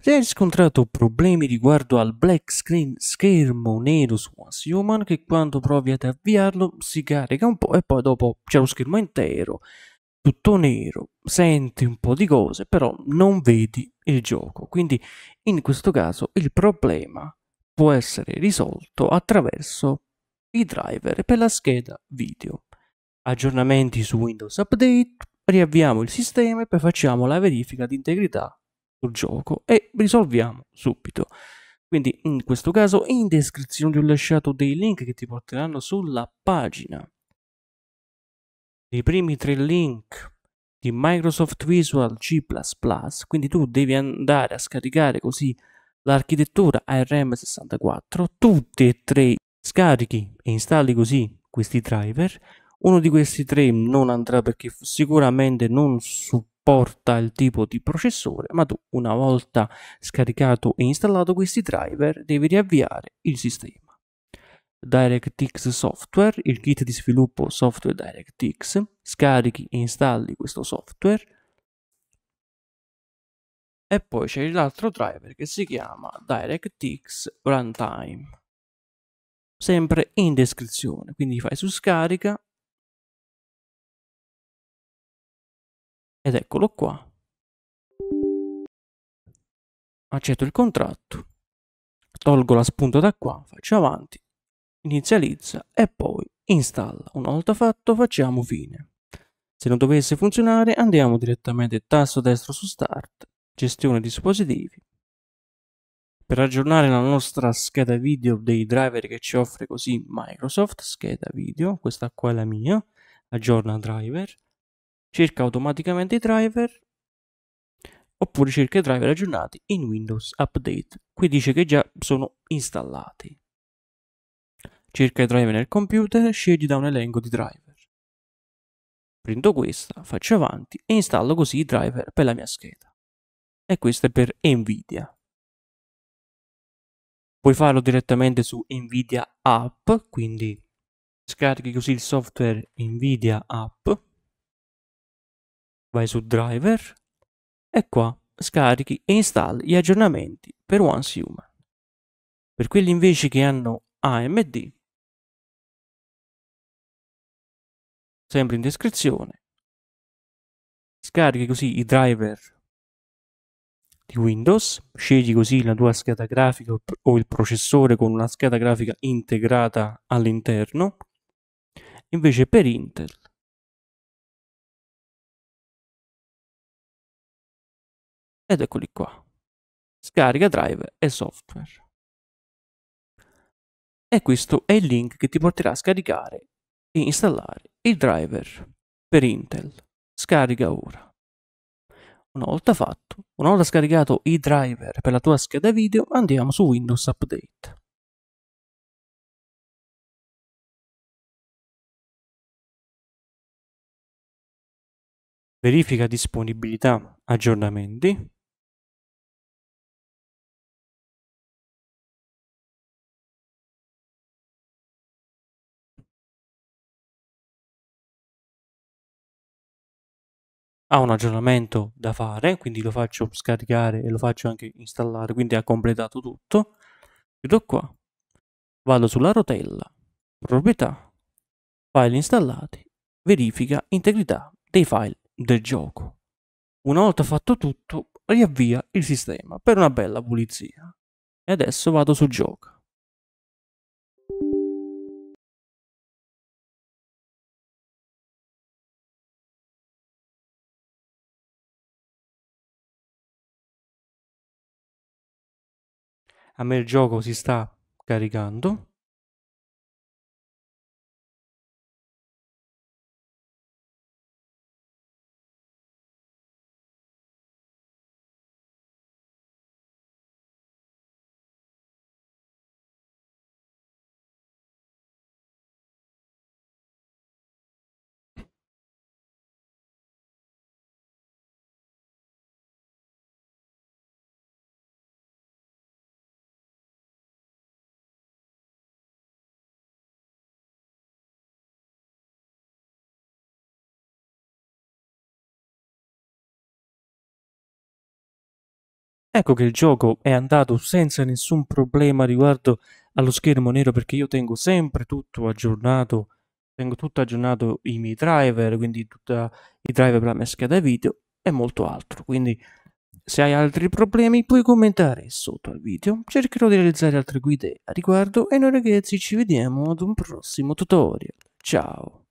Si è riscontrato problemi riguardo al black screen schermo nero su Human che quando provi ad avviarlo si carica un po' e poi dopo c'è lo schermo intero, tutto nero, senti un po' di cose però non vedi il gioco. Quindi in questo caso il problema può essere risolto attraverso i driver per la scheda video. Aggiornamenti su Windows Update, riavviamo il sistema e poi facciamo la verifica di integrità sul gioco e risolviamo subito. Quindi in questo caso in descrizione ti ho lasciato dei link che ti porteranno sulla pagina. I primi tre link di Microsoft Visual C++, quindi tu devi andare a scaricare così l'architettura ARM64, tutti e tre scarichi e installi così questi driver, uno di questi tre non andrà perché sicuramente non supporta porta il tipo di processore, ma tu una volta scaricato e installato questi driver devi riavviare il sistema. DirectX Software, il kit di sviluppo software DirectX, scarichi e installi questo software e poi c'è l'altro driver che si chiama DirectX Runtime sempre in descrizione quindi fai su scarica ed eccolo qua. Accetto il contratto, tolgo la spunta da qua, faccio avanti, inizializza e poi installa. Una volta fatto facciamo fine. Se non dovesse funzionare andiamo direttamente tasto destro su Start, gestione dispositivi. Per aggiornare la nostra scheda video dei driver che ci offre così Microsoft, scheda video, questa qua è la mia, aggiorna driver, cerca automaticamente i driver oppure cerca i driver aggiornati in Windows Update. Qui dice che già sono installati. Cerca i driver nel computer, scegli da un elenco di driver. Prendo questa, faccio avanti e installo così i driver per la mia scheda. E questo è per Nvidia. Puoi farlo direttamente su Nvidia App, quindi scarichi così il software Nvidia App vai su driver e qua scarichi e installi gli aggiornamenti per Once Human. Per quelli invece che hanno AMD, sempre in descrizione, scarichi così i driver di Windows, scegli così la tua scheda grafica o il processore con una scheda grafica integrata all'interno, invece per Intel ed eccoli qua. Scarica driver e software. E questo è il link che ti porterà a scaricare e installare il driver per Intel. Scarica ora. Una volta fatto, una volta scaricato i driver per la tua scheda video, andiamo su Windows Update. verifica disponibilità aggiornamenti ha un aggiornamento da fare, quindi lo faccio scaricare e lo faccio anche installare, quindi ha completato tutto. Chiudo qua, vado sulla rotella, proprietà, file installati, verifica integrità dei file del gioco. Una volta fatto tutto, riavvia il sistema per una bella pulizia. E adesso vado su gioco. a me il gioco si sta caricando Ecco che il gioco è andato senza nessun problema riguardo allo schermo nero perché io tengo sempre tutto aggiornato, tengo tutto aggiornato i miei driver, quindi tutti i driver per la mia scheda video e molto altro. Quindi se hai altri problemi puoi commentare sotto al video, cercherò di realizzare altre guide a riguardo e noi ragazzi ci vediamo ad un prossimo tutorial. Ciao!